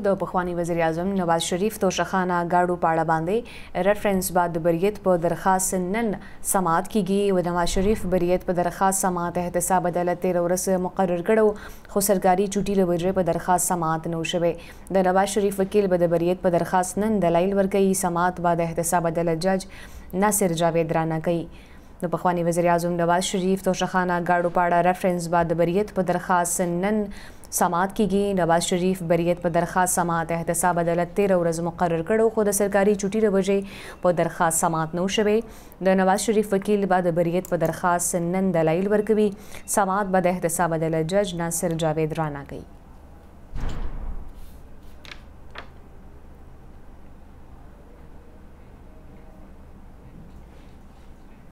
د پخوانی وزیر اعظم نواز شریف توشخانه گاډو پاړه باندې ریفرنس بعد بریت په درخواست نن سماعت کیږي و نواز شریف بریت په درخواست سماعت احتساب عدالت 13 ورس مقرر کړو خو سرکاري چوټي له وجې په درخواست سماعت نو شوه د نواز شریف وکیل به د بریت په درخواست نن دلایل ورکړي سماعت بعد احتساب عدالت جج ناصر جاوید رانه کوي د پخوانی وزیر اعظم نواز شریف توشخانه گاډو پاړه ریفرنس بعد بریت په درخواست نن سماعت کیږي نواز شریف بریت په درخواست سماعت احتساب عدالت 13 ورځ مقرر کړو خو د سرکاري چټي ربجې په درخواست سماعت نو شوه د نواز شریف وکیل بعد بریت په درخواست نن دلایل ورکوي سماعت بعد احتساب عدالت جج ناصر جاوید رانا کوي